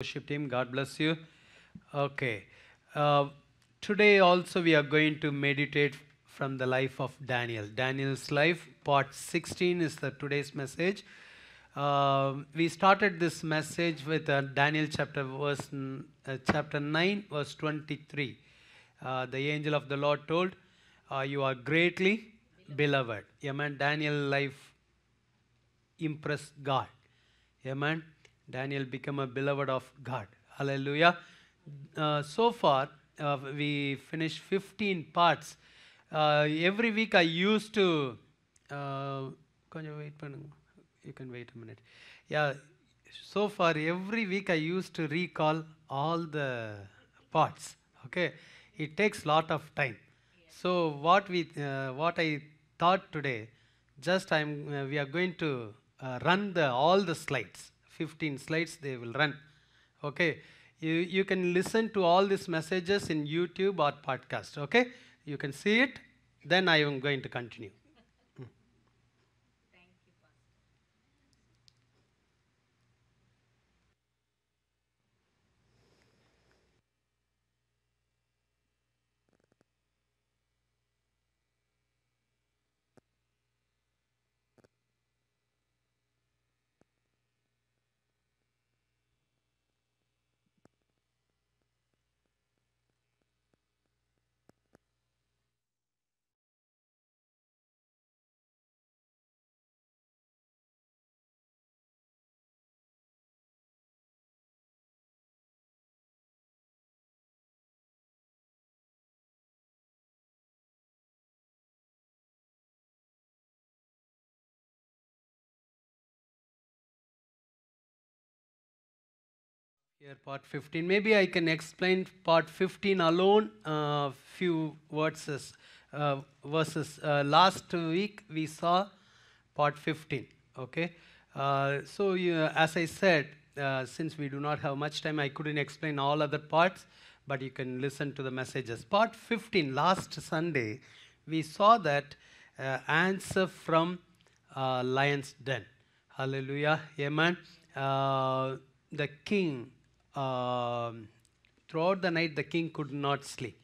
Worship team, God bless you. Okay. Uh, today also we are going to meditate from the life of Daniel. Daniel's life, part 16 is the today's message. Uh, we started this message with uh, Daniel chapter verse uh, chapter 9 verse 23. Uh, the angel of the Lord told, uh, "You are greatly beloved." Amen. Daniel's life impressed God. Amen. Daniel became a beloved of God. Hallelujah. Uh, so far, uh, we finished 15 parts. Uh, every week I used to. Uh, you can wait a minute. Yeah, so far every week I used to recall all the parts. Okay, it takes lot of time. So what we uh, what I thought today, just I'm uh, we are going to uh, run the all the slides. 15 slides they will run. Okay, you, you can listen to all these messages in YouTube or podcast. Okay, you can see it. Then I am going to continue. here part 15 maybe i can explain part 15 alone a uh, few verses uh, verses uh, last week we saw part 15 okay uh, so as i said uh, since we do not have much time i couldn't explain all other parts but you can listen to the messages part 15 last sunday we saw that uh, answer from lion's den hallelujah amen the king um, throughout the night the king could not sleep.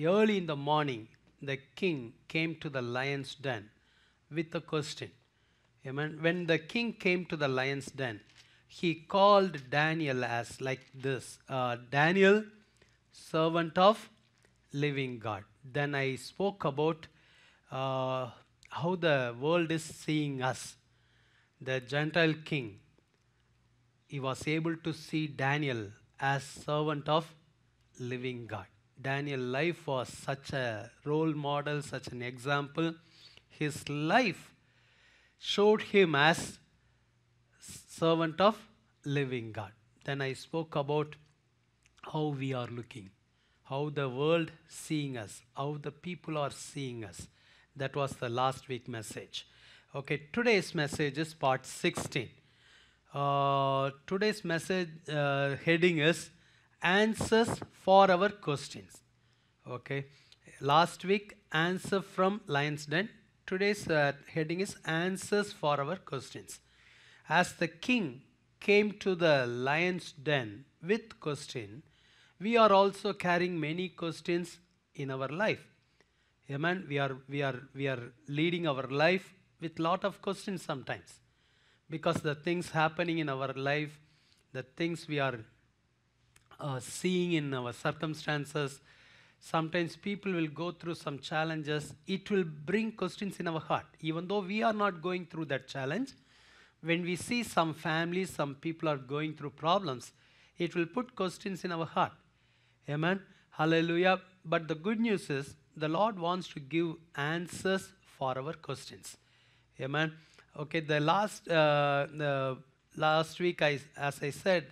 Early in the morning, the king came to the lion's den with a question. Amen. When the king came to the lion's den, he called Daniel as like this uh, Daniel, servant of living God. Then I spoke about uh, how the world is seeing us, the Gentile king he was able to see Daniel as servant of living God. Daniel's life was such a role model, such an example. His life showed him as servant of living God. Then I spoke about how we are looking, how the world seeing us, how the people are seeing us. That was the last week message. Okay, today's message is part 16. Uh, today's message uh, heading is answers for our questions okay last week answer from lions den today's uh, heading is answers for our questions as the king came to the lions den with question we are also carrying many questions in our life amen we are we are we are leading our life with lot of questions sometimes because the things happening in our life, the things we are uh, seeing in our circumstances, sometimes people will go through some challenges. It will bring questions in our heart. Even though we are not going through that challenge, when we see some families, some people are going through problems, it will put questions in our heart. Amen. Hallelujah. But the good news is the Lord wants to give answers for our questions. Amen. Okay, the last, uh, the last week, I, as I said,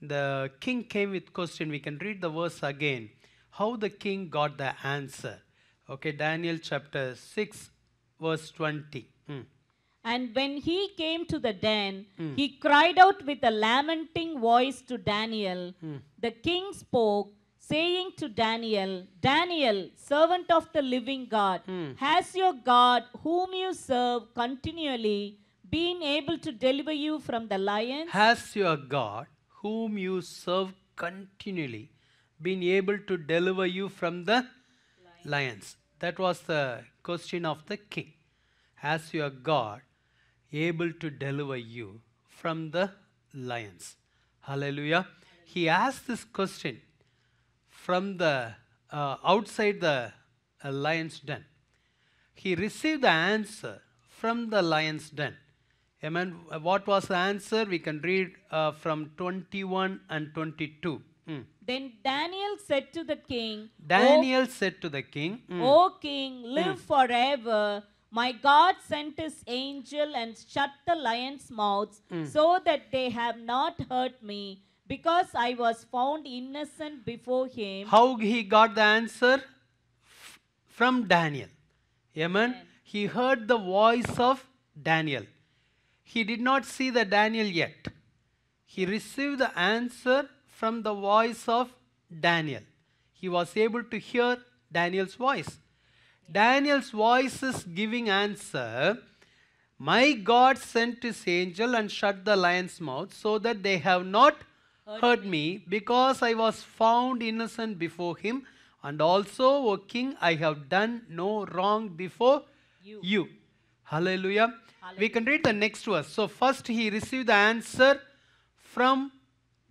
the king came with question. We can read the verse again. How the king got the answer. Okay, Daniel chapter 6, verse 20. Mm. And when he came to the den, mm. he cried out with a lamenting voice to Daniel. Mm. The king spoke, saying to Daniel, Daniel, servant of the living God, mm. has your God, whom you serve continually, been able to deliver you from the lions? Has your God, whom you serve continually, been able to deliver you from the lions? lions? That was the question of the king. Has your God able to deliver you from the lions? Hallelujah. Hallelujah. He asked this question from the uh, outside the uh, lion's den. He received the answer from the lion's den. Amen. What was the answer? We can read uh, from 21 and 22. Mm. Then Daniel said to the king, Daniel said to the king, mm. O king, live mm. forever. My God sent his angel and shut the lions' mouths hmm. so that they have not hurt me because I was found innocent before him. How he got the answer? From Daniel. Amen. Amen. He heard the voice of Daniel. He did not see the Daniel yet. He received the answer from the voice of Daniel. He was able to hear Daniel's voice. Daniel's voice is giving answer. My God sent his angel and shut the lion's mouth so that they have not heard me, because I was found innocent before him, and also, O king, I have done no wrong before you. you. Hallelujah. Hallelujah. We can read the next verse. So, first he received the answer from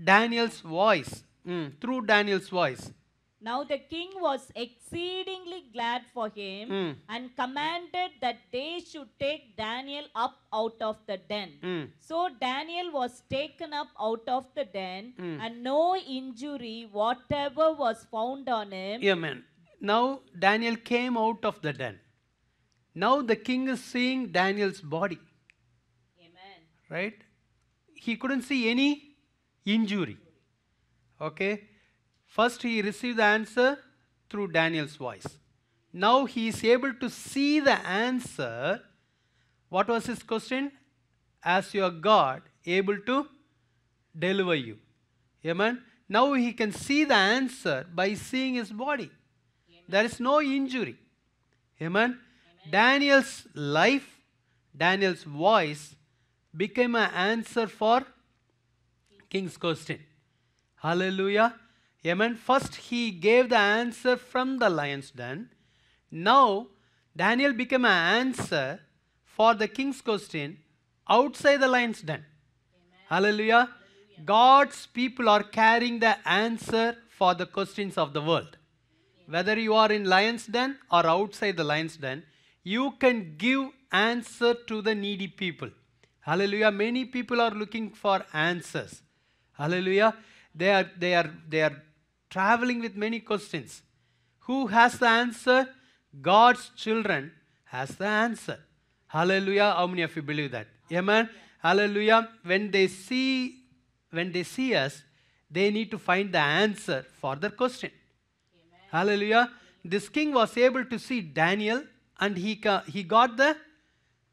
Daniel's voice, mm, through Daniel's voice. Now the king was exceedingly glad for him mm. and commanded that they should take Daniel up out of the den. Mm. So Daniel was taken up out of the den mm. and no injury whatever was found on him. Amen. Now Daniel came out of the den. Now the king is seeing Daniel's body. Amen. Right? He couldn't see any injury. Okay? First, he received the answer through Daniel's voice. Now he is able to see the answer. What was his question? As your God, able to deliver you. Amen. Now he can see the answer by seeing his body. Amen. There is no injury. Amen. Amen. Daniel's life, Daniel's voice became an answer for King's question. Hallelujah. Amen. First, he gave the answer from the lion's den. Now, Daniel became an answer for the king's question outside the lion's den. Hallelujah. Hallelujah. God's people are carrying the answer for the questions of the world. Whether you are in lion's den or outside the lion's den, you can give answer to the needy people. Hallelujah. Many people are looking for answers. Hallelujah. They are, they are, they are traveling with many questions. Who has the answer? God's children has the answer. Hallelujah. How many of you believe that? Amen. Hallelujah. When they see when they see us, they need to find the answer for their question. Amen. Hallelujah. This king was able to see Daniel and he, he got the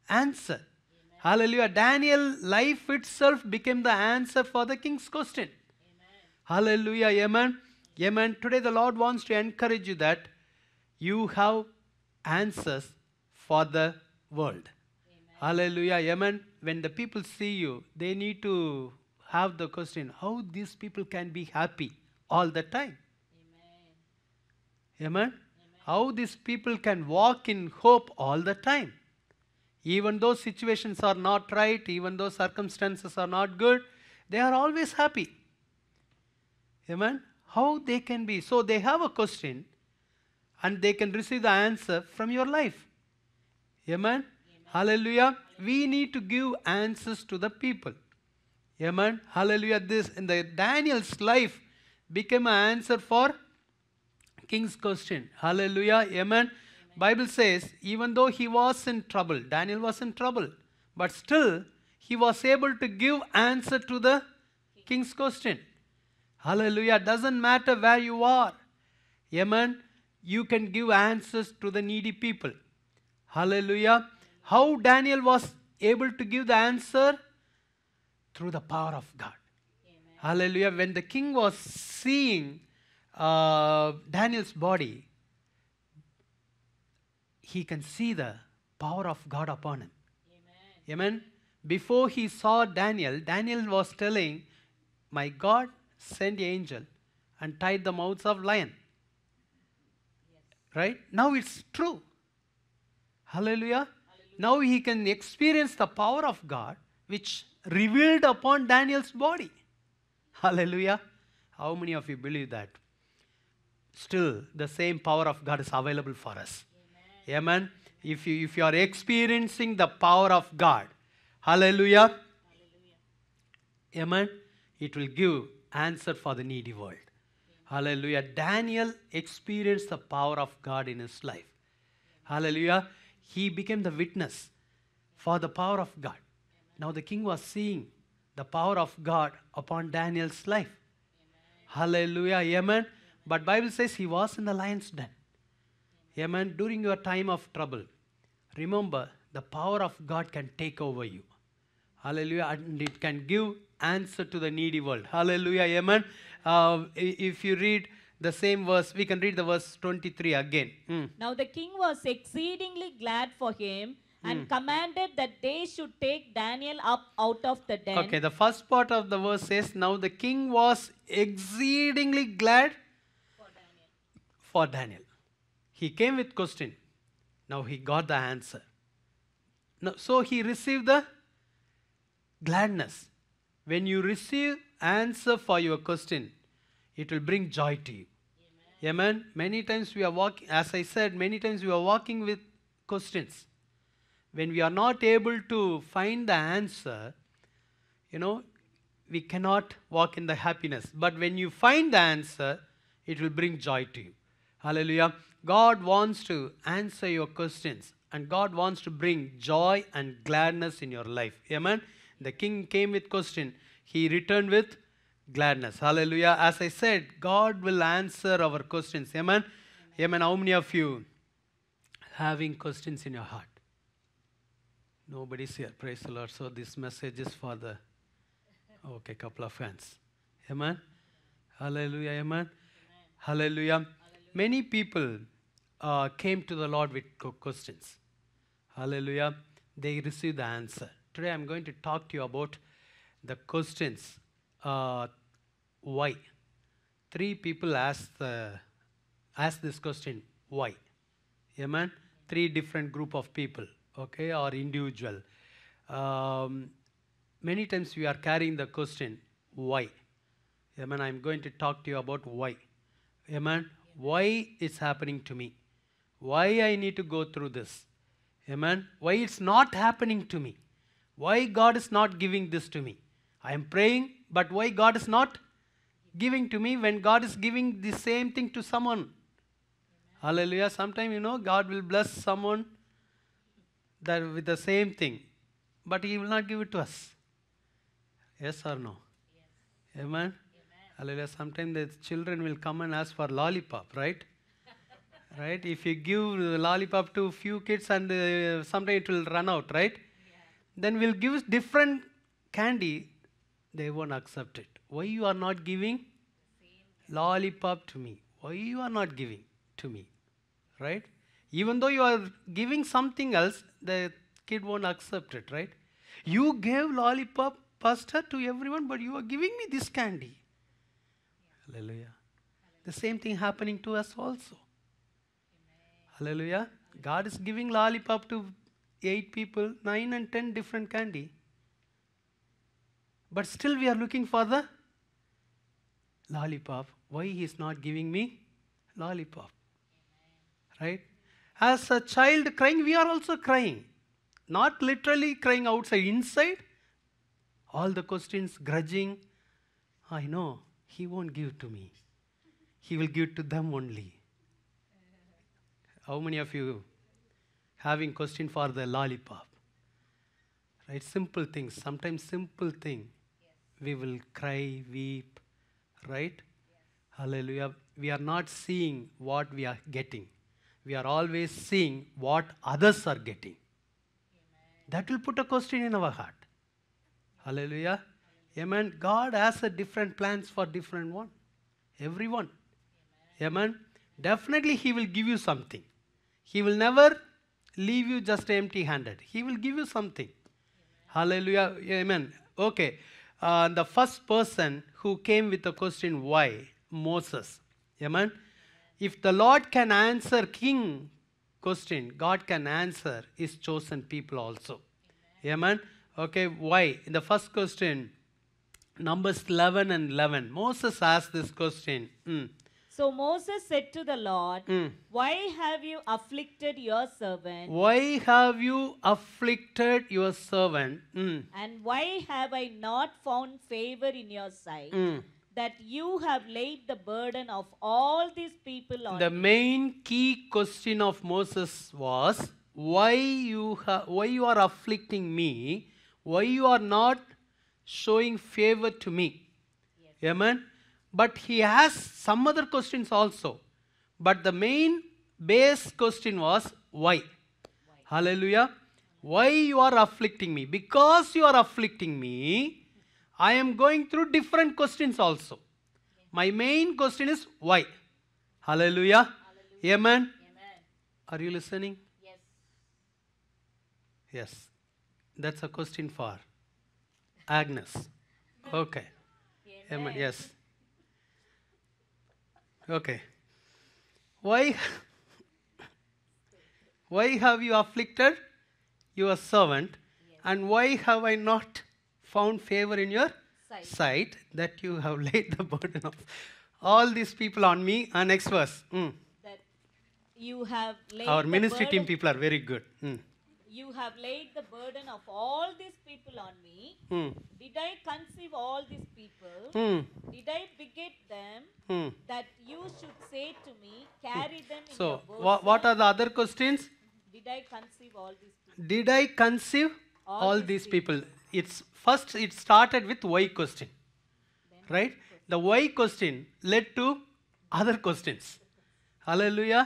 answer. Amen. Hallelujah. Daniel, life itself became the answer for the king's question. Amen. Hallelujah. Amen. Amen. Today, the Lord wants to encourage you that you have answers for the world. Amen. Hallelujah. Amen. When the people see you, they need to have the question how these people can be happy all the time. Amen. Amen. How these people can walk in hope all the time. Even though situations are not right, even though circumstances are not good, they are always happy. Amen. How they can be? So they have a question and they can receive the answer from your life. Amen? Amen. Hallelujah. We need to give answers to the people. Amen. Hallelujah. This in the Daniel's life became an answer for king's question. Hallelujah. Amen. Amen. Bible says, even though he was in trouble, Daniel was in trouble, but still he was able to give answer to the king's question. Hallelujah. Doesn't matter where you are. Amen. You can give answers to the needy people. Hallelujah. How Daniel was able to give the answer? Through the power of God. Amen. Hallelujah. When the king was seeing uh, Daniel's body, he can see the power of God upon him. Amen. Amen. Before he saw Daniel, Daniel was telling, My God, send angel and tied the mouths of lion. Yes. Right? Now it's true. Hallelujah. Hallelujah. Now he can experience the power of God which revealed upon Daniel's body. Hallelujah. How many of you believe that? Still, the same power of God is available for us. Amen. Amen. If you, if you are experiencing the power of God, hallelujah. hallelujah. Amen. It will give answer for the needy world. Hallelujah. Daniel experienced the power of God in his life. Hallelujah. He became the witness for the power of God. Now the king was seeing the power of God upon Daniel's life. Hallelujah. Amen. But Bible says he was in the lion's den. Amen. During your time of trouble, remember the power of God can take over you. Hallelujah. And it can give answer to the needy world. Hallelujah, amen. Uh, if you read the same verse, we can read the verse 23 again. Mm. Now the king was exceedingly glad for him and mm. commanded that they should take Daniel up out of the den. Okay, the first part of the verse says, Now the king was exceedingly glad for Daniel. For Daniel. He came with question. Now he got the answer. Now, so he received the gladness. When you receive answer for your question, it will bring joy to you. Amen. Amen. Many times we are walking, as I said, many times we are walking with questions. When we are not able to find the answer, you know, we cannot walk in the happiness. But when you find the answer, it will bring joy to you. Hallelujah. God wants to answer your questions and God wants to bring joy and gladness in your life. Amen. The king came with question. He returned with gladness. Hallelujah. As I said, God will answer our questions. Amen. Amen. How many of you having questions in your heart? Nobody's here. Praise the Lord. So this message is for the okay couple of friends. Amen. Hallelujah. Amen. Amen. Hallelujah. Hallelujah. Many people uh, came to the Lord with questions. Hallelujah. They received the answer today I'm going to talk to you about the questions uh, why. Three people asked, uh, this question, why? Amen? Three different group of people, okay, or individual. Um, many times we are carrying the question, why? Amen? I'm going to talk to you about why. Amen? Why it's happening to me? Why I need to go through this? Amen? Why it's not happening to me? Why God is not giving this to me? I am praying, but why God is not giving to me when God is giving the same thing to someone? Amen. Hallelujah. Sometimes, you know, God will bless someone that with the same thing, but He will not give it to us. Yes or no? Yes. Amen? Amen. Hallelujah. Sometimes the children will come and ask for lollipop, right? right? If you give lollipop to few kids and uh, sometime it will run out, right? then we'll give different candy, they won't accept it. Why you are not giving lollipop to me? Why you are not giving to me? Right? Even though you are giving something else, the kid won't accept it, right? You gave lollipop, pasta to everyone, but you are giving me this candy. Yeah. Hallelujah. Hallelujah. The same thing happening to us also. Amen. Hallelujah. God is giving lollipop to 8 people, 9 and 10 different candy. But still we are looking for the lollipop. Why he is not giving me lollipop? Right? As a child crying, we are also crying. Not literally crying outside, inside. All the questions, grudging. I know, he won't give to me. He will give to them only. How many of you having question for the lollipop. Right? Simple things. Sometimes simple thing. Yes. We will cry, weep, right? Yes. Hallelujah. We are not seeing what we are getting. We are always seeing what others are getting. Amen. That will put a question in our heart. Hallelujah. Hallelujah. Amen. God has a different plans for different one. Everyone. Amen. Amen. Definitely He will give you something. He will never leave you just empty handed. He will give you something. Hallelujah. Amen. Okay. Uh, the first person who came with the question, why? Moses. Amen. If the Lord can answer king question, God can answer his chosen people also. Amen. Okay, why? In the first question, Numbers 11 and 11, Moses asked this question. Mm. So Moses said to the Lord, mm. Why have you afflicted your servant? Why have you afflicted your servant? Mm. And why have I not found favor in your sight? Mm. That you have laid the burden of all these people on The main key question of Moses was, why you, why you are afflicting me? Why you are not showing favor to me? Yes. Amen? but he has some other questions also. But the main base question was why? why? Hallelujah. Why you are afflicting me? Because you are afflicting me, I am going through different questions also. My main question is why? Hallelujah. Hallelujah. Amen. Amen. Are you listening? Yes. Yes. That's a question for Agnes. Okay. Amen. Amen. Yes. Okay. Why, why have you afflicted your servant? Yes. And why have I not found favor in your sight. sight. that you have laid the burden of all these people on me? And next verse. Mm. That you have laid Our ministry team people are very good. Mm you have laid the burden of all these people on me. Hmm. Did I conceive all these people? Hmm. Did I beget them hmm. that you should say to me, carry them in so, your what are the other questions? Did I conceive all these people? Did I conceive all, all these, these people? people? It's first it started with why question, then right? Question. The why question led to other questions. Hallelujah.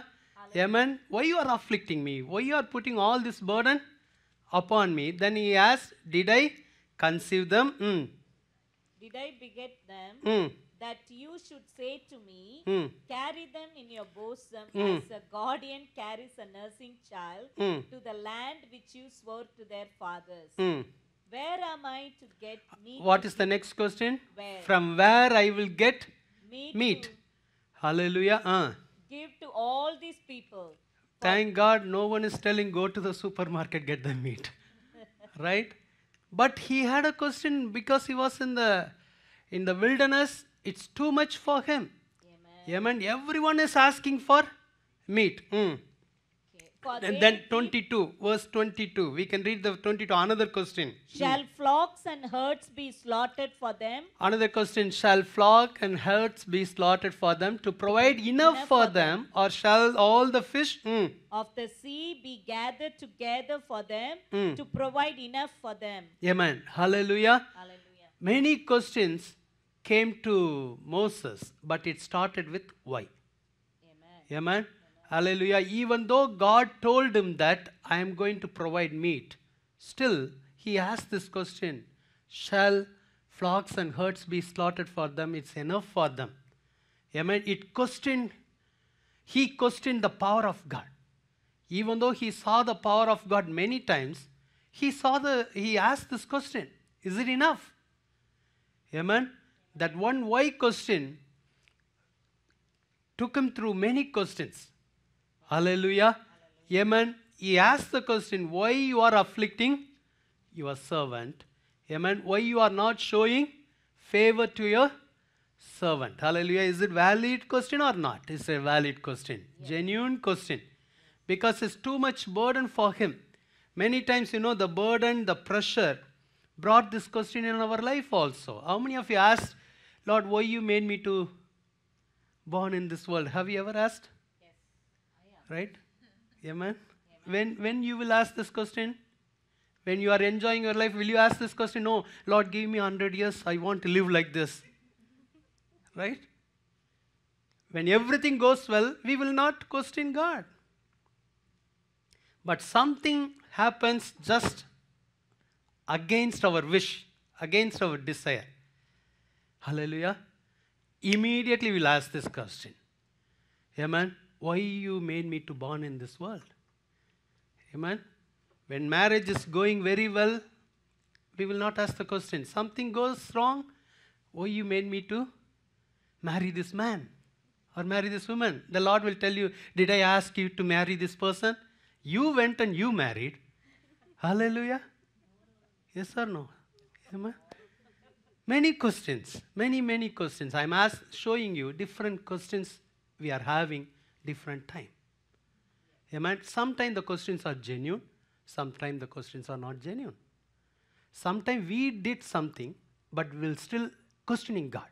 Amen. Why you are afflicting me? Why you are putting all this burden upon me? Then he asked, Did I conceive them? Mm. Did I beget them? Mm. That you should say to me, mm. Carry them in your bosom hmm. as a guardian carries a nursing child hmm. to the land which you swore to their fathers. Hmm. Where am I to get meat? What is the next question? Where? From where I will get meat? meat. Hallelujah. Uh give to all these people. Thank God no one is telling go to the supermarket, get the meat. right? But he had a question because he was in the in the wilderness, it's too much for him. Amen. Everyone is asking for meat. Mm. And then 22, verse 22. We can read the 22, another question. Shall flocks and herds be slaughtered for them? Another question, shall flock and herds be slaughtered for them to provide enough, enough for, for them, them, or shall all the fish hmm. of the sea be gathered together for them hmm. to provide enough for them? Amen. Hallelujah. Hallelujah. Many questions came to Moses, but it started with why. Amen. Amen. Hallelujah. Even though God told him that I am going to provide meat, still he asked this question Shall flocks and herds be slaughtered for them? It's enough for them. Amen. It questioned, he questioned the power of God. Even though he saw the power of God many times, he saw the, he asked this question Is it enough? Amen. That one why question took him through many questions. Hallelujah. Amen. He asked the question, why you are afflicting your servant? Amen. Why you are not showing favor to your servant? Hallelujah. Is it valid question or not? It's a valid question. Genuine question. Because it's too much burden for him. Many times, you know, the burden, the pressure brought this question in our life also. How many of you asked, Lord, why you made me to born in this world? Have you ever asked? right? Amen. When when you will ask this question, when you are enjoying your life, will you ask this question? No, Lord, give me 100 years. I want to live like this. Right? When everything goes well, we will not question God. But something happens just against our wish, against our desire. Hallelujah. Immediately we'll ask this question. Amen why you made me to born in this world. Amen. When marriage is going very well, we will not ask the question. Something goes wrong, why you made me to marry this man or marry this woman? The Lord will tell you, did I ask you to marry this person? You went and you married. Hallelujah. Yes or no? Amen. Many questions, many, many questions. I'm ask, showing you different questions we are having different time. Amen? Sometimes the questions are genuine, sometimes the questions are not genuine. Sometimes we did something, but we're still questioning God.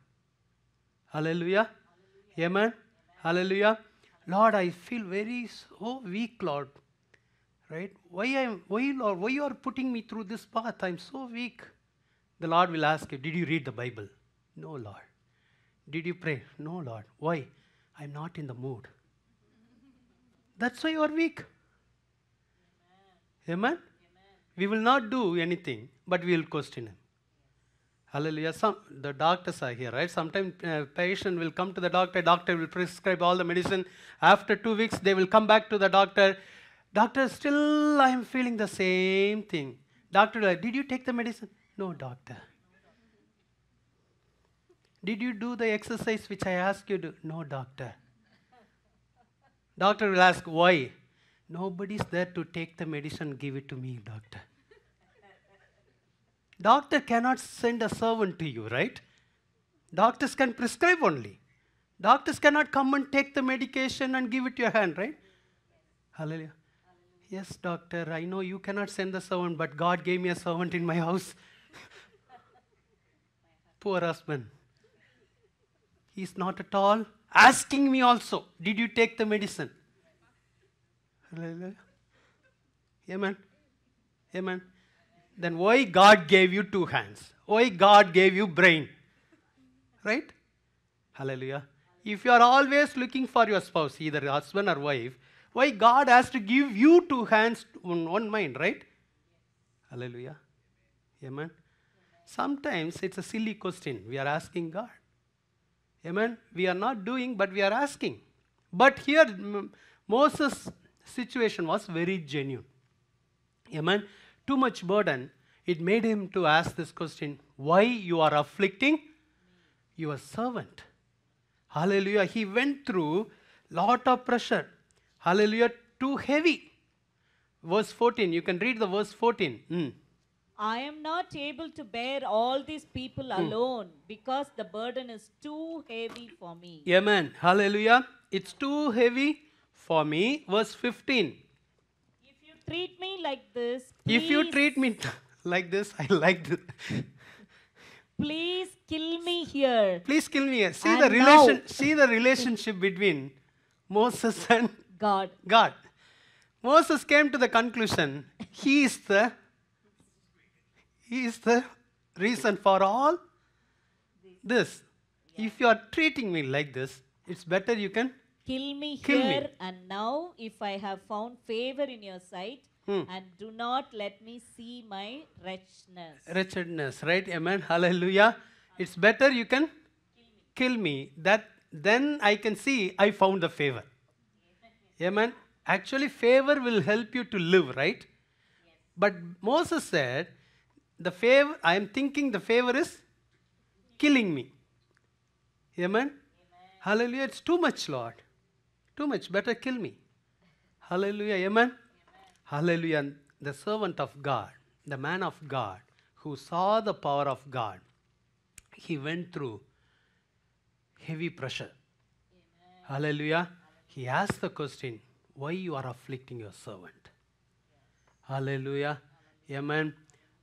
Hallelujah. Hallelujah. Amen. Amen. Hallelujah. Lord, I feel very so weak, Lord. Right? Why am why Lord, why you are putting me through this path? I'm so weak. The Lord will ask you, Did you read the Bible? No, Lord. Did you pray? No, Lord. Why? I'm not in the mood. That's why you are weak. Amen? Amen? We will not do anything, but we will question Him. Hallelujah. Some, the doctors are here, right? Sometimes uh, patient will come to the doctor, doctor will prescribe all the medicine. After two weeks, they will come back to the doctor. Doctor, still I am feeling the same thing. Doctor, did you take the medicine? No, doctor. Did you do the exercise which I asked you to? No, doctor. Doctor will ask, why? Nobody's there to take the medicine, give it to me, doctor. doctor cannot send a servant to you, right? Doctors can prescribe only. Doctors cannot come and take the medication and give it to your hand, right? Hallelujah. Yes, doctor, I know you cannot send the servant, but God gave me a servant in my house. Poor husband. He's not at all asking me also, Did you take the medicine? Hallelujah. Amen. Amen. Then why God gave you two hands? Why God gave you brain? Right? Hallelujah. If you are always looking for your spouse, either husband or wife, why God has to give you two hands, one mind, right? Hallelujah. Amen. Sometimes it's a silly question we are asking God. Amen. We are not doing, but we are asking. But here, Moses' situation was very genuine. Amen. Too much burden, it made him to ask this question why you are afflicting your servant? Hallelujah. He went through lot of pressure. Hallelujah. Too heavy. Verse 14, you can read the verse 14. Mm. I am not able to bear all these people mm. alone because the burden is too heavy for me. Amen. Hallelujah. It's too heavy for me. Verse 15. If you treat me like this, please, if you treat me like this, I like this. please kill me here. Please kill me here. See and the relation. See the relationship between Moses and God. God. Moses came to the conclusion he is the he is the reason for all this. Yeah. If you are treating me like this, it's better you can kill me kill here me. and now if I have found favor in your sight. Hmm. And do not let me see my wretchedness. Wretchedness, right? Amen. Hallelujah. It's better you can kill me. kill me. That then I can see I found the favor. Amen. Actually, favor will help you to live, right? Yes. But Moses said, the favor, I am thinking the favor is killing me. Amen? Amen? Hallelujah. It's too much, Lord. Too much. Better kill me. Hallelujah. Amen? Amen? Hallelujah. the servant of God, the man of God, who saw the power of God, he went through heavy pressure. Amen. Hallelujah. He asked the question, why you are afflicting your servant? Yes. Hallelujah. Hallelujah. Amen.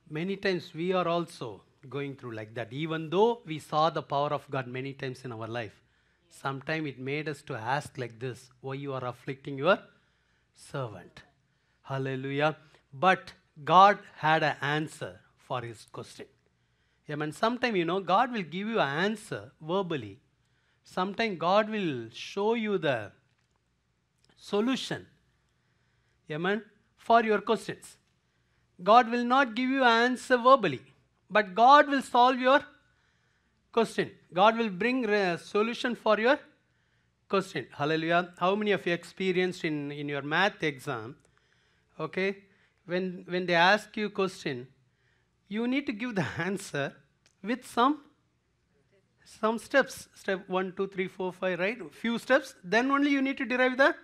Many times we are also going through like that. Even though we saw the power of God many times in our life, sometimes it made us to ask like this, why you are afflicting your servant? Hallelujah. But God had an answer for his question. Amen. Yeah, sometimes, you know, God will give you an answer verbally. Sometimes God will show you the solution. Amen. for your questions. God will not give you answer verbally, but God will solve your question. God will bring a solution for your question. Hallelujah. How many of you experienced in, in your math exam? Okay, when when they ask you question, you need to give the answer with some some steps. Step one, two, three, four, five, right? Few steps. Then only you need to derive the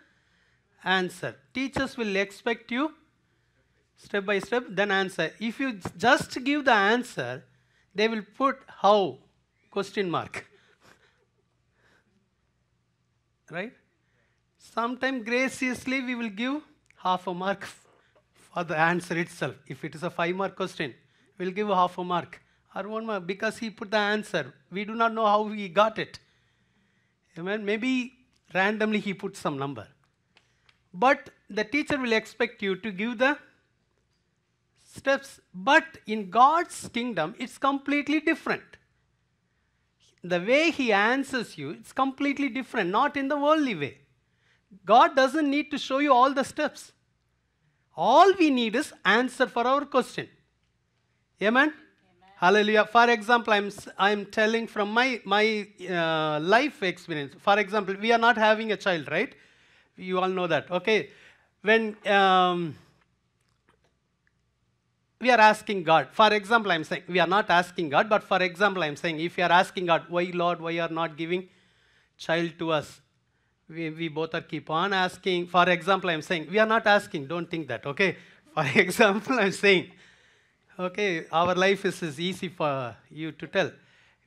answer. Teachers will expect you step by step, then answer. If you just give the answer, they will put how question mark. right? Sometimes graciously we will give half a mark for the answer itself. If it is a five mark question, we'll give half a mark or one mark because he put the answer. We do not know how he got it. Amen. Maybe randomly he put some number. But the teacher will expect you to give the steps, but in God's kingdom, it's completely different. The way He answers you, it's completely different, not in the worldly way. God doesn't need to show you all the steps. All we need is answer for our question. Amen? Amen. Hallelujah. For example, I'm, I'm telling from my, my uh, life experience. For example, we are not having a child, right? You all know that. Okay. When. Um, we are asking God. For example, I'm saying, we are not asking God, but for example, I'm saying, if you are asking God, why, Lord, why you are not giving child to us? We, we both are keep on asking. For example, I'm saying, we are not asking. Don't think that, okay? For example, I'm saying, okay, our life is, is easy for you to tell.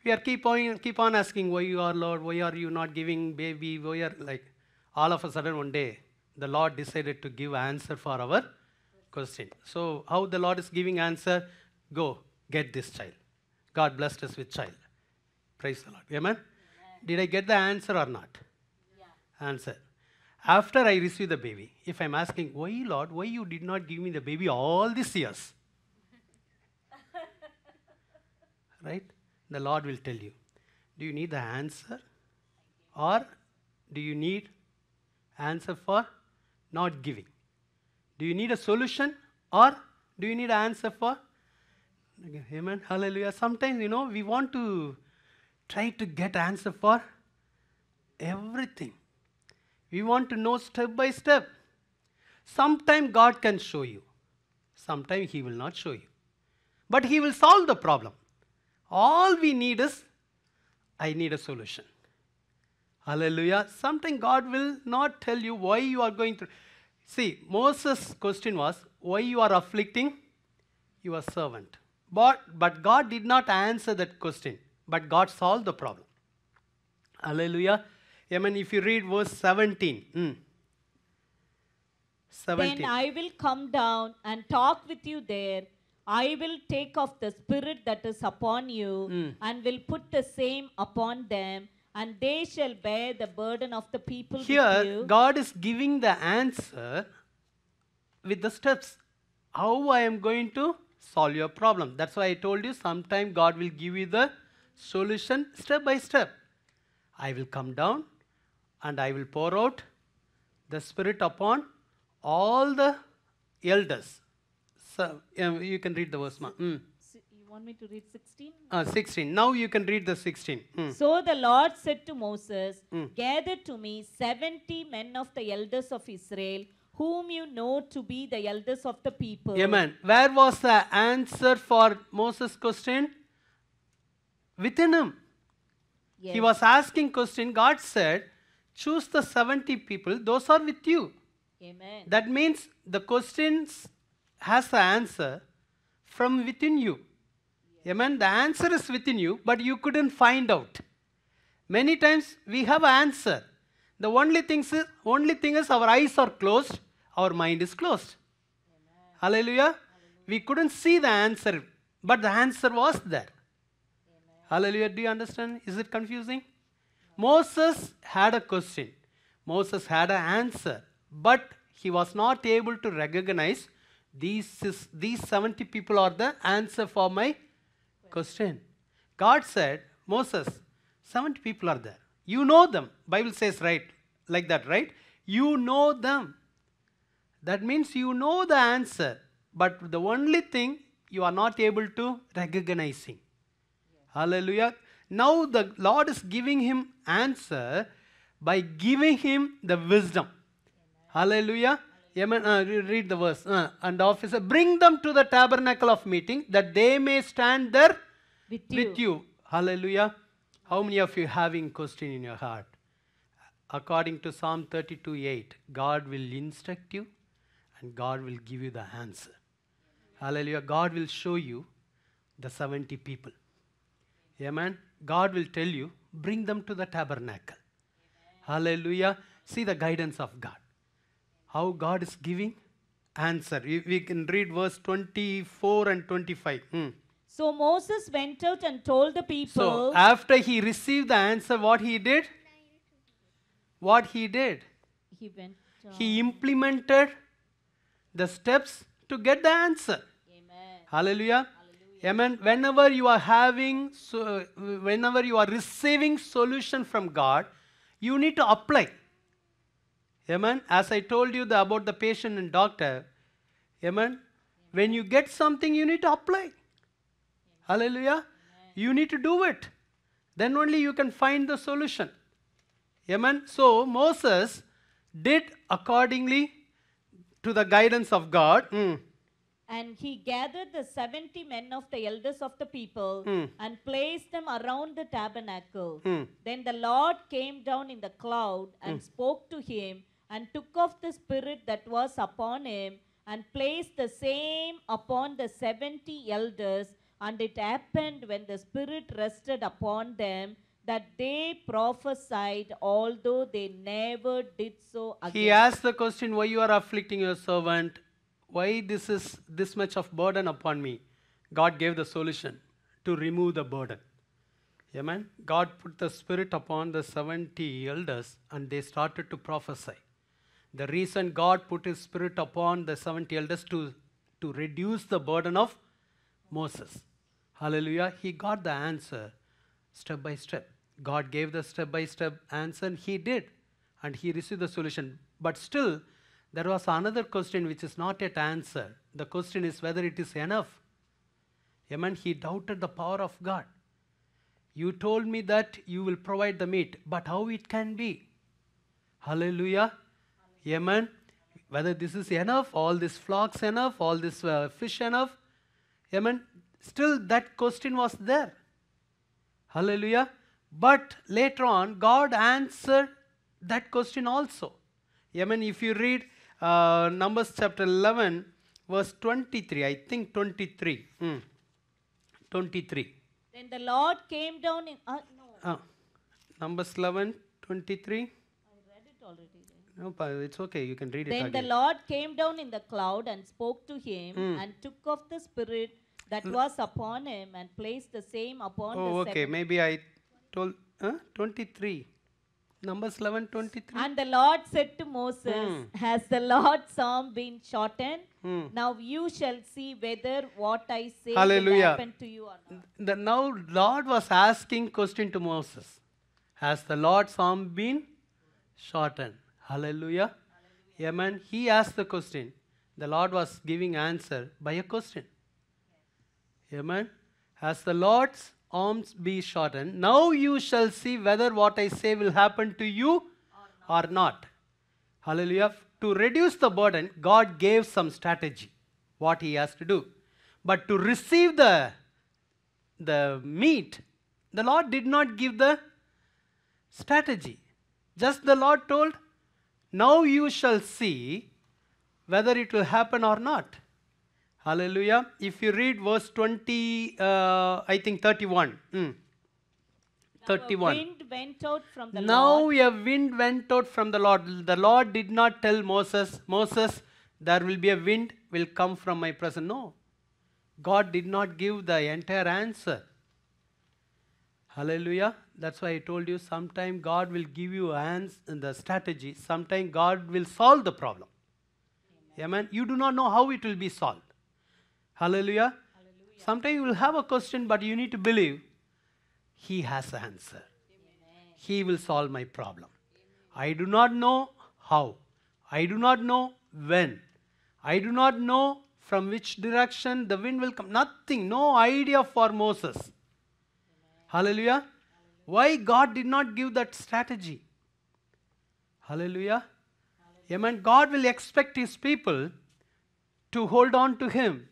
We are keep on, keep on asking, why you are, Lord, why are you not giving baby, why are, like, all of a sudden one day, the Lord decided to give answer for our question. So how the Lord is giving answer? Go, get this child. God blessed us with child. Praise the Lord. Amen? Amen. Did I get the answer or not? Yeah. Answer. After I receive the baby, if I'm asking, why Lord, why you did not give me the baby all these years? right? The Lord will tell you. Do you need the answer? Or do you need answer for not giving? Do you need a solution or do you need an answer for? Amen. Hallelujah. Sometimes, you know, we want to try to get answer for everything. We want to know step by step. Sometimes God can show you. Sometimes He will not show you. But He will solve the problem. All we need is, I need a solution. Hallelujah. Sometimes God will not tell you why you are going through. See, Moses' question was, why you are afflicting your servant? But, but God did not answer that question, but God solved the problem. Hallelujah. Amen. If you read verse 17. Hmm. 17. Then I will come down and talk with you there. I will take off the spirit that is upon you mm. and will put the same upon them and they shall bear the burden of the people here god is giving the answer with the steps how i am going to solve your problem that's why i told you sometime god will give you the solution step by step i will come down and i will pour out the spirit upon all the elders so um, you can read the verse mm. Want me to read 16? Uh, 16. Now you can read the 16. Mm. So the Lord said to Moses, mm. Gather to me 70 men of the elders of Israel, whom you know to be the elders of the people. Amen. Where was the answer for Moses' question? Within him. Yes. He was asking question. God said, choose the 70 people. Those are with you. Amen. That means the questions has the answer from within you. Amen. The answer is within you, but you couldn't find out. Many times we have an answer. The only thing is, only thing is our eyes are closed, our mind is closed. Amen. Hallelujah. Hallelujah. We couldn't see the answer, but the answer was there. Amen. Hallelujah. Do you understand? Is it confusing? No. Moses had a question. Moses had an answer, but he was not able to recognize these, these 70 people are the answer for my question. God said, Moses, 70 people are there. You know them. Bible says right, like that, right? You know them. That means you know the answer, but the only thing you are not able to recognizing. Yeah. Hallelujah. Now the Lord is giving him answer by giving him the wisdom. Amen. Hallelujah. Amen. Uh, read the verse. Uh, and the officer, bring them to the tabernacle of meeting that they may stand there with you. With you. Hallelujah. How many of you having question in your heart? According to Psalm 32 8, God will instruct you and God will give you the answer. Hallelujah. God will show you the 70 people. Amen. God will tell you, bring them to the tabernacle. Amen. Hallelujah. See the guidance of God how God is giving answer. We can read verse 24 and 25. Hmm. So Moses went out and told the people. So after he received the answer, what he did? What he did? He went. Out. Uh, he implemented the steps to get the answer. Amen. Hallelujah. Hallelujah. Amen. Whenever you are having, so, uh, whenever you are receiving solution from God, you need to apply. Amen. As I told you the, about the patient and doctor, amen. When you get something, you need to apply. Hallelujah. Amen. You need to do it. Then only you can find the solution. Amen. So Moses did accordingly to the guidance of God. Mm. And he gathered the 70 men of the elders of the people mm. and placed them around the tabernacle. Mm. Then the Lord came down in the cloud and hmm. spoke to him and took off the spirit that was upon him and placed the same upon the seventy elders. And it happened when the spirit rested upon them that they prophesied, although they never did so again. He asked the question, Why you are afflicting your servant? Why this is this much of burden upon me? God gave the solution to remove the burden. Amen. God put the spirit upon the 70 elders and they started to prophesy. The reason God put his spirit upon the 70 elders to, to reduce the burden of Moses. Hallelujah. He got the answer step by step. God gave the step by step answer, and he did. And he received the solution. But still, there was another question which is not yet answered. The question is whether it is enough. Amen. He doubted the power of God. You told me that you will provide the meat, but how it can be? Hallelujah. Amen. Whether this is enough, all this flocks enough, all this uh, fish enough. Amen. Still, that question was there. Hallelujah. But later on, God answered that question also. Amen. If you read uh, Numbers chapter 11, verse 23, I think 23. Mm. 23. Then the Lord came down in. Uh, no. uh, Numbers 11, 23. I read it already. No, it's okay. You can read then it Then the Lord came down in the cloud and spoke to him mm. and took off the spirit that was upon him and placed the same upon oh, the okay. Maybe I told huh? 23. Numbers 11, 23. And the Lord said to Moses, mm. Has the Lord's arm been shortened? Mm. Now you shall see whether what I say Hallelujah. will happen to you or not. The, now Lord was asking question to Moses. Has the Lord's arm been shortened? Hallelujah. Hallelujah. Amen. He asked the question. The Lord was giving answer by a question. Yes. Amen. As the Lord's arms be shortened, now you shall see whether what I say will happen to you or not. Or not. Hallelujah. To reduce the burden, God gave some strategy, what he has to do. But to receive the, the meat, the Lord did not give the strategy. Just the Lord told, now you shall see whether it will happen or not. Hallelujah. If you read verse 20, uh, I think 31. Mm. 31. Now, now Lord. a wind went out from the Lord. The Lord did not tell Moses, Moses, there will be a wind will come from my presence. No. God did not give the entire answer. Hallelujah. That's why I told you sometime God will give you hands and the strategy. Sometime God will solve the problem. Amen. Amen. You do not know how it will be solved. Hallelujah. Hallelujah. Sometimes you will have a question, but you need to believe He has an answer. Amen. He will solve my problem. Amen. I do not know how. I do not know when. I do not know from which direction the wind will come. Nothing. No idea for Moses. Hallelujah. Why God did not give that strategy? Hallelujah. Amen. God will expect His people to hold on to Him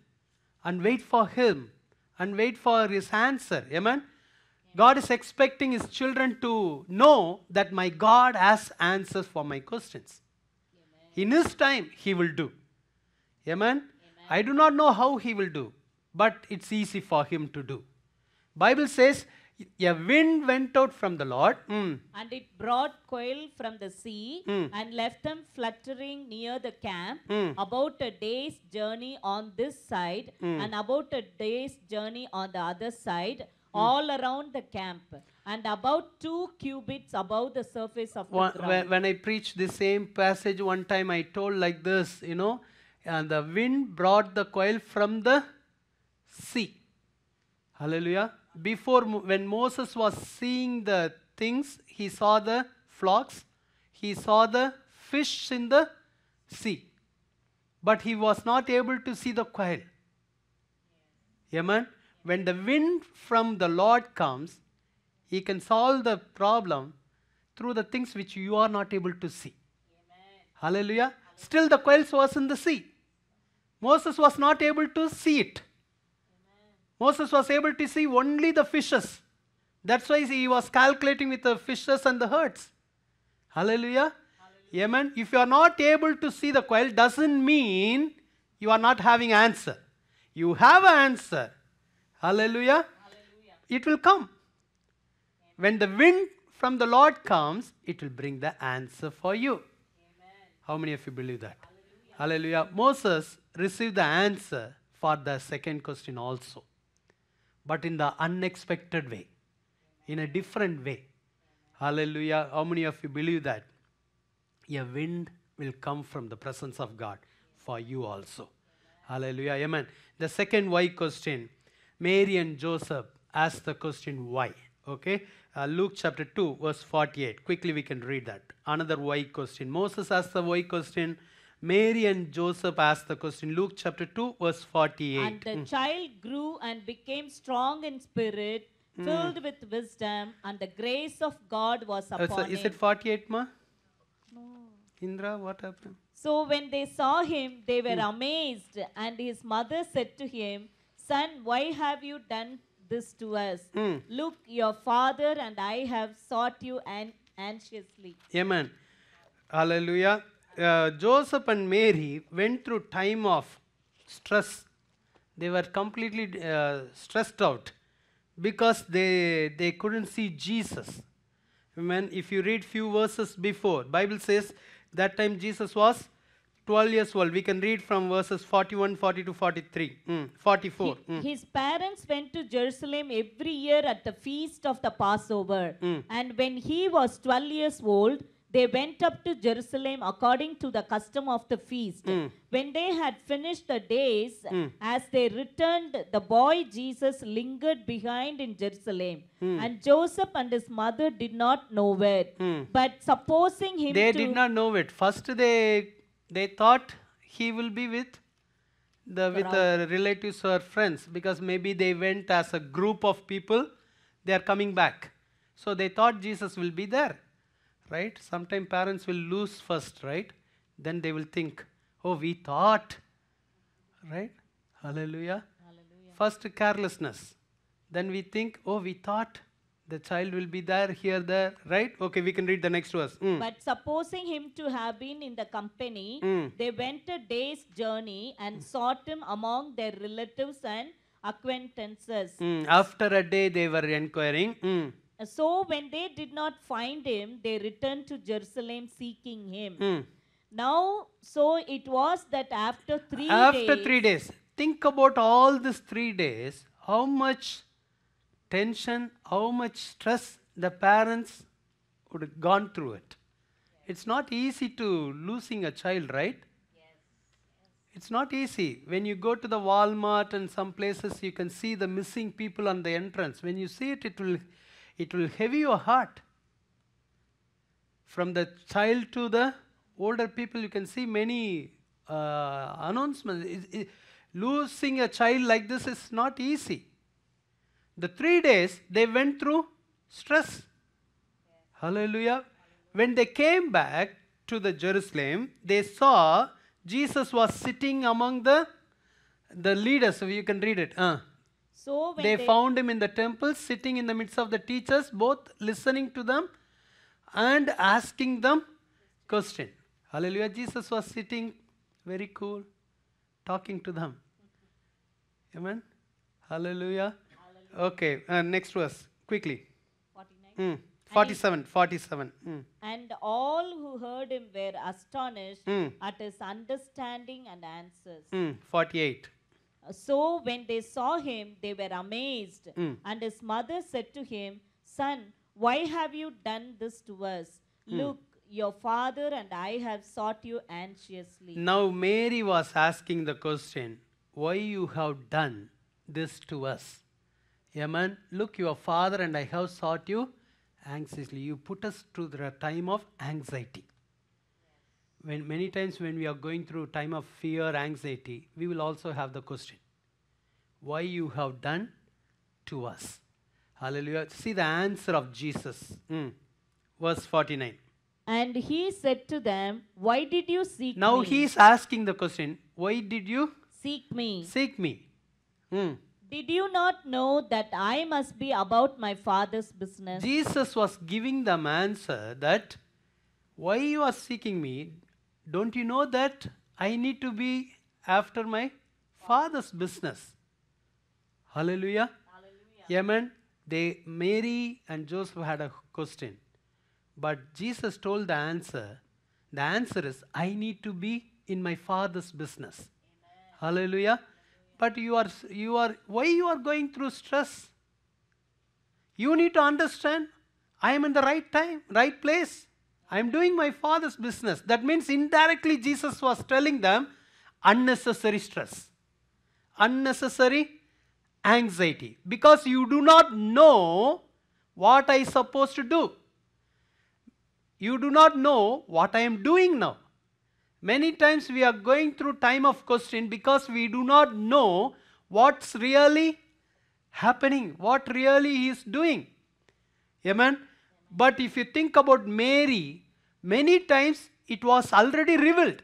and wait for Him and wait for His answer. Amen. God is expecting His children to know that my God has answers for my questions. In His time, He will do. Amen? Amen? I do not know how He will do, but it's easy for Him to do. Bible says a wind went out from the Lord. Mm. And it brought quail from the sea mm. and left them fluttering near the camp, mm. about a day's journey on this side hmm. and about a day's journey on the other side, hmm. all around the camp and about two cubits above the surface of the ground. When I preached the same passage one time, I told like this, you know, and the wind brought the quail from the sea. Hallelujah before when Moses was seeing the things, he saw the flocks, he saw the fish in the sea. But he was not able to see the quail. Amen. When the wind from the Lord comes, he can solve the problem through the things which you are not able to see. Hallelujah. Hallelujah. Still the quails was in the sea. Moses was not able to see it. Moses was able to see only the fishes. That's why he was calculating with the fishes and the herds. Hallelujah. Hallelujah. Amen. If you are not able to see the quail, doesn't mean you are not having answer. You have an answer. Hallelujah. Hallelujah. It will come. Amen. When the wind from the Lord comes, it will bring the answer for you. Amen. How many of you believe that? Hallelujah. Hallelujah. Moses received the answer for the second question also but in the unexpected way, in a different way. Hallelujah. How many of you believe that? A wind will come from the presence of God for you also. Hallelujah. Amen. The second why question Mary and Joseph asked the question why. Okay. Uh, Luke chapter 2, verse 48. Quickly, we can read that. Another why question. Moses asked the why question. Mary and Joseph asked the question. Luke chapter 2, verse 48. And the mm. child grew and became strong in spirit, hmm. filled mm. with wisdom, and the grace of God was upon oh, so him. Is it 48, ma? No. Indra, what happened? So when they saw him, they were mm. amazed, and his mother said to him, Son, why have you done this to us? Hmm. Look, your father and I have sought you an anxiously. Amen. Hallelujah. Uh, Joseph and Mary went through time of stress. They were completely uh, stressed out because they, they couldn't see Jesus. When, if you read few verses before, Bible says that time Jesus was 12 years old. We can read from verses 41, 42, 43, mm, 44. He, mm. His parents went to Jerusalem every year at the feast of the Passover. Mm. And when he was 12 years old, they went up to Jerusalem according to the custom of the feast. Mm. When they had finished the days, mm. as they returned, the boy Jesus lingered behind in Jerusalem. Mm. And Joseph and his mother did not know it. Mm. But supposing him They did not know it. First they they thought he will be with the with relatives or friends because maybe they went as a group of people they are coming back so they thought jesus will be there right? Sometimes parents will lose first, right? Then they will think, oh, we thought, right? Hallelujah. Hallelujah. First, carelessness. Then we think, oh, we thought the child will be there, here, there, right? Okay, we can read the next verse. Mm. But supposing him to have been in the company, mm. they went a day's journey and mm. sought him among their relatives and acquaintances. Hmm. After a day, they were inquiring. Hmm. So when they did not find him, they returned to Jerusalem seeking him. Mm. Now, so it was that after three after days, three days, think about all these three days, how much tension, how much stress the parents would have gone through it. Yes. It's not easy to losing a child, right? Yes. It's not easy. When you go to the Walmart and some places, you can see the missing people on the entrance. When you see it, it will it will heavy your heart. From the child to the older people, you can see many uh, announcements. It, it, losing a child like this is not easy. The three days they went through stress. Yeah. Hallelujah. Hallelujah. When they came back to the Jerusalem, they saw Jesus was sitting among the the leaders. So you can read it. Uh. So they, they, found him in the temple, sitting in the midst of the teachers, both listening to them and asking them question. Hallelujah. Jesus was sitting very cool, talking to them. Amen. Hallelujah. Hallelujah. Okay, uh, next verse, quickly. 49. Mm. 47, 47. Mm. And all who heard him were astonished mm. at his understanding and answers. Hmm, 48. So when they saw him, they were amazed. Mm. And his mother said to him, Son, why have you done this to us? Mm. Look, your father and I have sought you anxiously. Now Mary was asking the question, Why you have done this to us? Amen. Look, your father and I have sought you anxiously. You put us to the time of anxiety when many times when we are going through time of fear, anxiety, we will also have the question, why you have done to us? Hallelujah. See the answer of Jesus. Mm. Verse 49. And he said to them, Why did you seek now me? Now he is asking the question, Why did you seek me? Seek me. Mm. Did you not know that I must be about my father's business? Jesus was giving them answer that why you are seeking me don't you know that I need to be after my father's business? Hallelujah. Hallelujah. Amen. They, Mary and Joseph had a question, but Jesus told the answer. The answer is, I need to be in my father's business. Amen. Hallelujah. But you are, you are, why you are going through stress? You need to understand, I am in the right time, right place. I am doing my father's business. That means indirectly Jesus was telling them unnecessary stress, unnecessary anxiety, because you do not know what I supposed to do. You do not know what I am doing now. Many times we are going through time of question because we do not know what's really happening, what really he is doing. Amen? But if you think about Mary, Many times it was already revealed.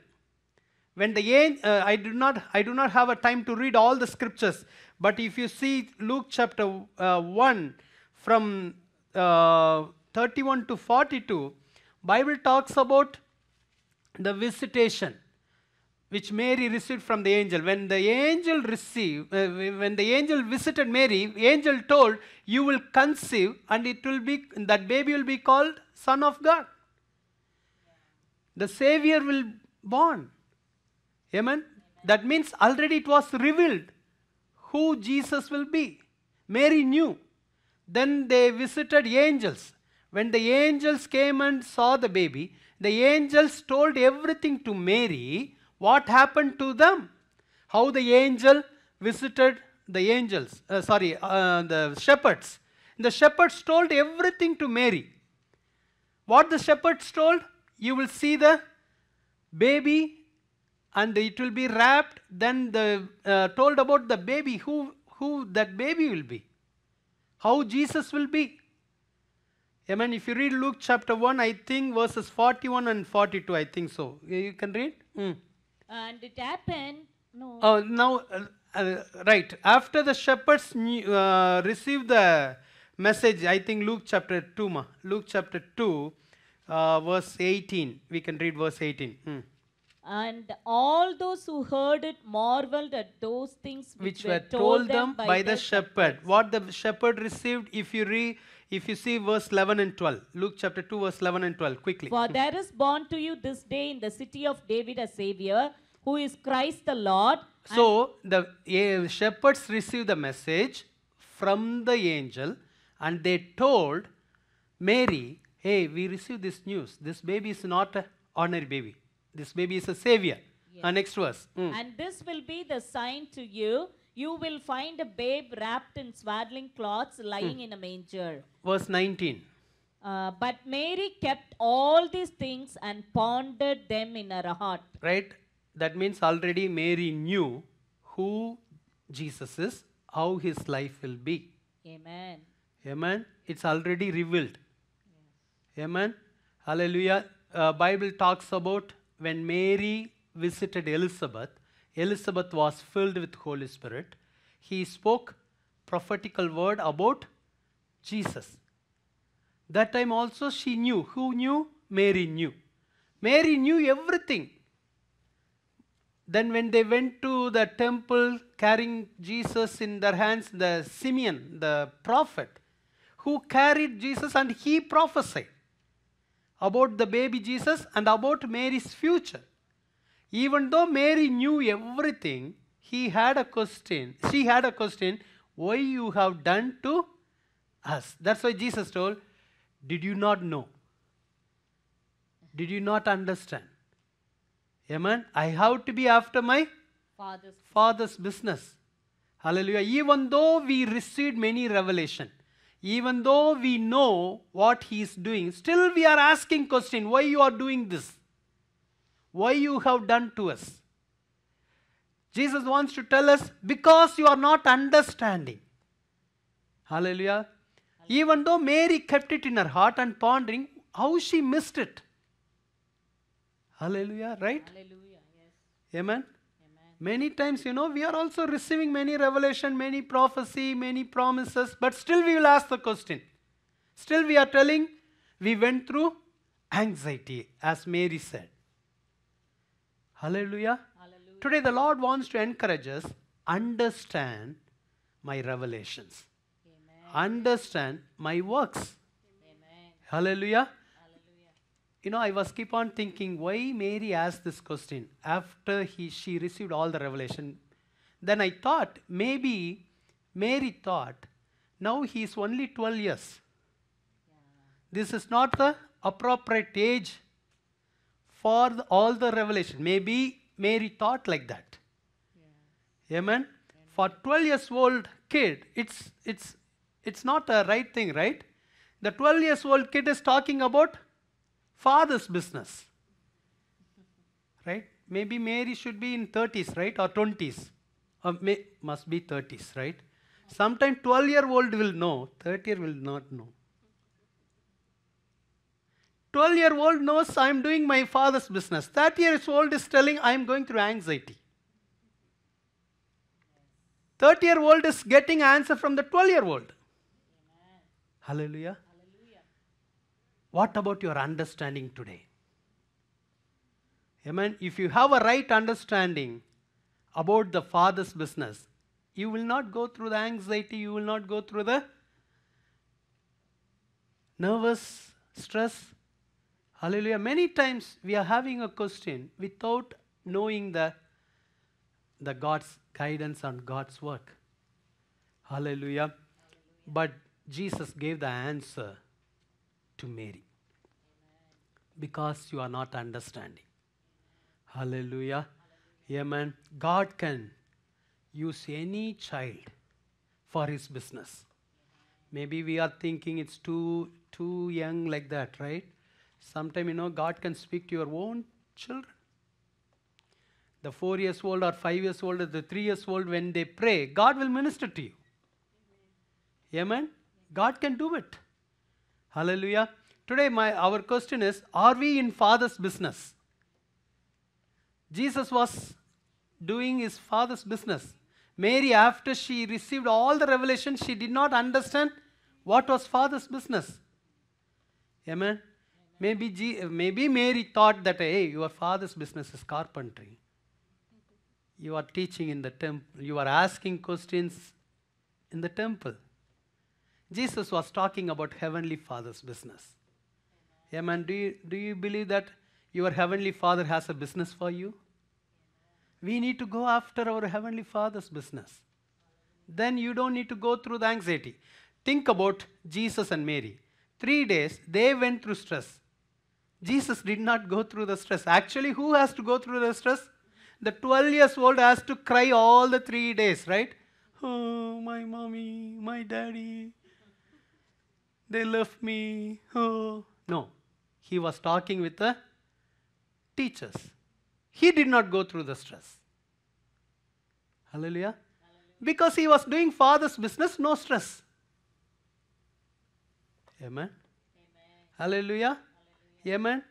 When the uh, I do not I do not have a time to read all the scriptures, but if you see Luke chapter uh, one from uh, 31 to 42, Bible talks about the visitation which Mary received from the angel. When the angel received, uh, when the angel visited Mary, angel told, "You will conceive, and it will be that baby will be called Son of God." the Savior will born. Amen? That means already it was revealed who Jesus will be. Mary knew. Then they visited angels. When the angels came and saw the baby, the angels told everything to Mary. What happened to them? How the angel visited the angels, uh, sorry, uh, the shepherds. The shepherds told everything to Mary. What the shepherds told? you will see the baby and it will be wrapped, then the, uh, told about the baby, who, who that baby will be, how Jesus will be. Amen. if you read Luke chapter 1, I think verses 41 and 42, I think so. You can read? Mm. And it happened. No. Oh, now, uh, uh, right. After the shepherds knew, uh, received the message, I think Luke chapter 2, ma, Luke chapter 2, uh, verse 18. We can read verse 18. Hmm. And all those who heard it marveled at those things which, which were told them by, by the shepherd. What the shepherd received, if you read, if you see verse 11 and 12, Luke chapter 2, verse 11 and 12, quickly. For there is born to you this day in the city of David a Savior, who is Christ the Lord. So the uh, shepherds received the message from the angel and they told Mary hey, we received this news. This baby is not an ordinary baby. This baby is a savior. Yes. Our next verse. Mm. And this will be the sign to you. You will find a babe wrapped in swaddling cloths lying mm. in a manger. Verse 19. Uh, but Mary kept all these things and pondered them in her heart. Right? That means already Mary knew who Jesus is, how his life will be. Amen. Amen. It's already revealed. Amen. Hallelujah. Uh, Bible talks about when Mary visited Elizabeth, Elizabeth was filled with Holy Spirit. He spoke prophetical word about Jesus. That time also she knew. Who knew? Mary knew. Mary knew everything. Then when they went to the temple carrying Jesus in their hands, the Simeon, the prophet, who carried Jesus and he prophesied about the baby Jesus and about Mary's future. Even though Mary knew everything, he had a question. She had a question, why you have done to us? That's why Jesus told, did you not know? Did you not understand? Amen. I have to be after my father's, father's business. Hallelujah. Even though we received many revelation, even though we know what he is doing, still we are asking question, why you are doing this? Why you have done to us? Jesus wants to tell us, because you are not understanding. Hallelujah. Even though Mary kept it in her heart and pondering, how she missed it. Hallelujah, right? Hallelujah, yes. Amen many times you know we are also receiving many revelation many prophecy many promises but still we will ask the question still we are telling we went through anxiety as mary said hallelujah, hallelujah. today the lord wants to encourage us understand my revelations Amen. understand my works Amen. hallelujah you know, I was keep on thinking why Mary asked this question after he, she received all the revelation. Then I thought maybe Mary thought now he is only 12 years. This is not the appropriate age for the, all the revelation. Maybe Mary thought like that. Yeah. Amen? For 12 years old kid, it's, it's, it's not a right thing, right? The 12 years old kid is talking about father's business. Right? Maybe Mary should be in 30s, right? Or 20s. Or may, must be 30s, right? Sometime 12 year old will know, 30 year will not know. 12 year old knows I'm doing my father's business. 30 year old is telling I'm going through anxiety. 30 year old is getting answer from the 12 year old. Hallelujah. What about your understanding today? Amen. If you have a right understanding about the Father's business, you will not go through the anxiety, you will not go through the nervous stress. Hallelujah. Many times we are having a question without knowing the, the God's guidance and God's work. Hallelujah. Hallelujah. But Jesus gave the answer to Mary because you are not understanding. Hallelujah. Amen. God can use any child for his business. Maybe we are thinking it's too too young like that, right? Sometimes you know God can speak to your own children. The four years old or five years old or the three years old, when they pray, God will minister to you. Amen. Amen? God can do it. Hallelujah. Today, my, our question is Are we in Father's business? Jesus was doing his Father's business. Mary, after she received all the revelation, she did not understand what was Father's business. Amen. Maybe, G, maybe Mary thought that, hey, your father's business is carpentry. You are teaching in the temple, you are asking questions in the temple. Jesus was talking about Heavenly Father's business. Amen. Do you, do you believe that your Heavenly Father has a business for you? We need to go after our Heavenly Father's business. Then you don't need to go through the anxiety. Think about Jesus and Mary. Three days, they went through stress. Jesus did not go through the stress. Actually, who has to go through the stress? The 12 years old has to cry all the three days, right? Oh, my mommy, my daddy, they left me. Oh. No, he was talking with the teachers. He did not go through the stress. Hallelujah. Because he was doing father's business, no stress. Amen. Amen. Hallelujah. Hallelujah. Amen.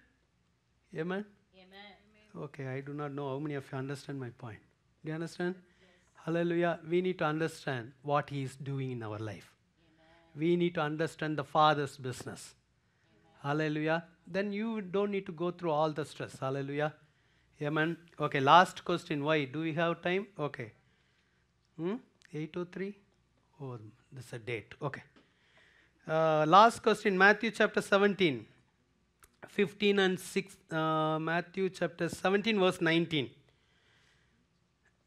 Amen. Amen. Okay, I do not know how many of you understand my point. Do you understand? Yes. Hallelujah. We need to understand what he is doing in our life. Amen. We need to understand the father's business. Hallelujah. Then you don't need to go through all the stress. Hallelujah. Amen. Okay, last question. Why? Do we have time? Okay. Hmm? 803? Oh, this is a date. Okay. Uh, last question Matthew chapter 17, 15 and 6. Uh, Matthew chapter 17, verse 19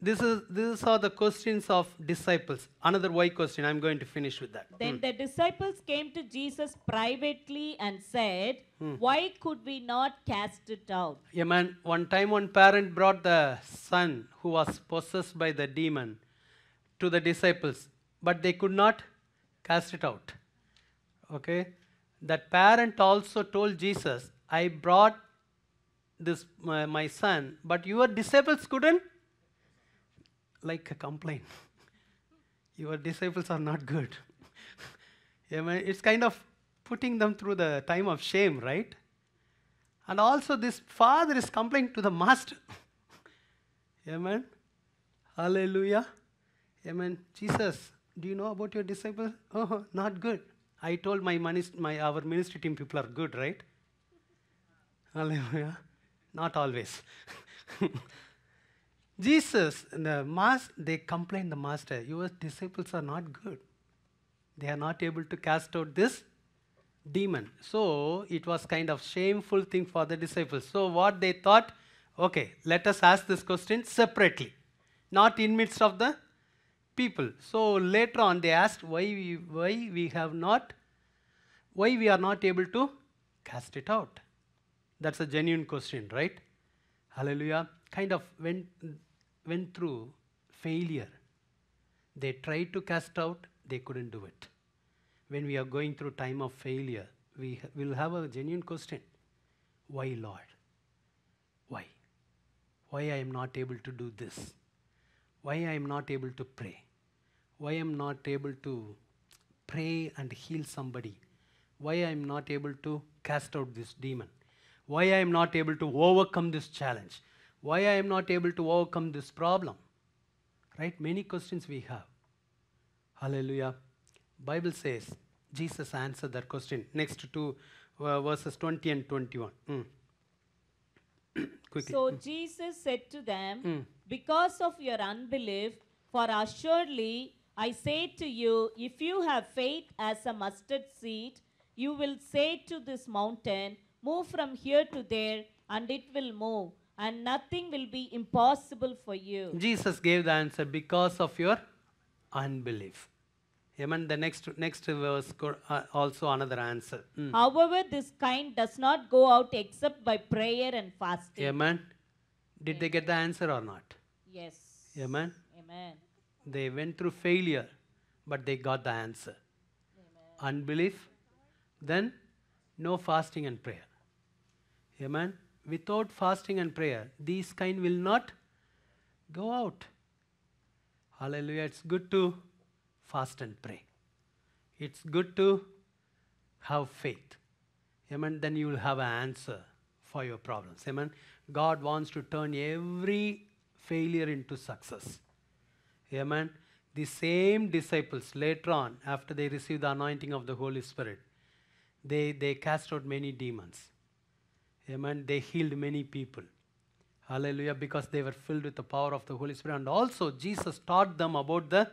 this is these are the questions of disciples. Another why question. I'm going to finish with that. Then mm. the disciples came to Jesus privately and said, mm. Why could we not cast it out? Yeah, man. One time, one parent brought the son who was possessed by the demon to the disciples, but they could not cast it out. Okay, that parent also told Jesus, "I brought this my, my son, but your disciples couldn't." like a complaint. Your disciples are not good. it's kind of putting them through the time of shame, right? And also, this father is complaining to the master. Amen. Hallelujah. Amen. Jesus, do you know about your disciples? Oh, not good. I told my, minist- my our ministry team people are good, right? Hallelujah. Not always. Jesus, the mas- they complain the master, your disciples are not good. They are not able to cast out this demon. So it was kind of shameful thing for the disciples. So what they thought, okay, let us ask this question separately, not in midst of the people. So later on they asked why we, why we have not, why we are not able to cast it out. That's a genuine question, right? Hallelujah. Kind of when went through failure. They tried to cast out, they couldn't do it. When we are going through time of failure, we will have a genuine question. Why, Lord? Why? Why I am not able to do this? Why I am not able to pray? Why I am not able to pray and heal somebody? Why I am not able to cast out this demon? Why I am not able to overcome this challenge? why I am not able to overcome this problem. Right? Many questions we have. Hallelujah. Bible says Jesus answered that question. Next to uh, verses 20 and 21. Mm. so Jesus said to them, mm. Because of your unbelief, for assuredly I say to you, if you have faith as a mustard seed, you will say to this mountain, Move from here to there, and it will move and nothing will be impossible for you. Jesus gave the answer because of your unbelief. Amen. The next next verse uh, also another answer. Mm. However, this kind does not go out except by prayer and fasting. Amen. Did Amen. they get the answer or not? Yes. Amen. Amen. They went through failure, but they got the answer. Amen. Unbelief, then no fasting and prayer. Amen without fasting and prayer, these kind will not go out. Hallelujah. It's good to fast and pray. It's good to have faith. Amen. Then you will have an answer for your problems. Amen. God wants to turn every failure into success. Amen. The same disciples later on, after they received the anointing of the Holy Spirit, they, they cast out many demons. Amen. They healed many people. Hallelujah. Because they were filled with the power of the Holy Spirit. And also, Jesus taught them about the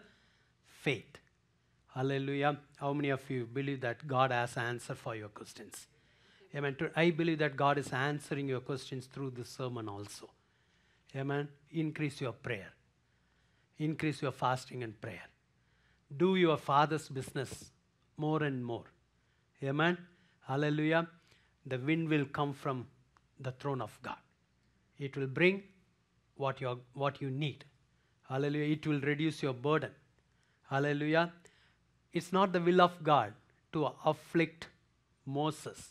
faith. Hallelujah. How many of you believe that God has an answer for your questions? Amen. I believe that God is answering your questions through this sermon also. Amen. Increase your prayer, increase your fasting and prayer. Do your Father's business more and more. Amen. Hallelujah the wind will come from the throne of God. It will bring what, you what you need. Hallelujah. It will reduce your burden. Hallelujah. It's not the will of God to afflict Moses.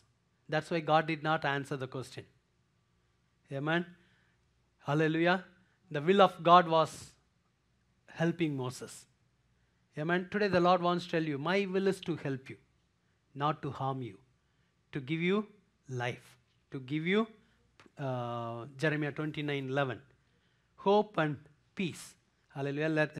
That's why God did not answer the question. Amen. Hallelujah. The will of God was helping Moses. Amen. Today the Lord wants to tell you, My will is to help you, not to harm you, to give you life. To give you uh, Jeremiah 29 11, hope and peace. Hallelujah. Let